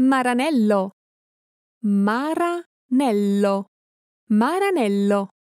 Maranello. Maranello. Maranello.